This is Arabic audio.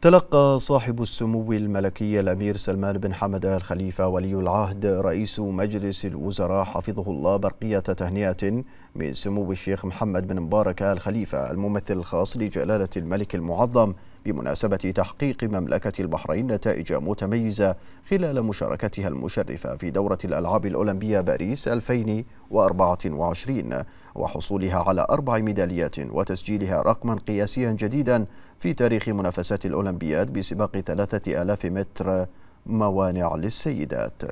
تلقى صاحب السمو الملكي الأمير سلمان بن حمد آل خليفة ولي العهد رئيس مجلس الوزراء حفظه الله برقية تهنئة من سمو الشيخ محمد بن مبارك آل خليفة الممثل الخاص لجلالة الملك المعظم بمناسبة تحقيق مملكة البحرين نتائج متميزة خلال مشاركتها المشرفة في دورة الألعاب الأولمبية باريس 2024 وحصولها على أربع ميداليات وتسجيلها رقما قياسيا جديدا في تاريخ منافسات الأولمبياد بسباق 3000 متر موانع للسيدات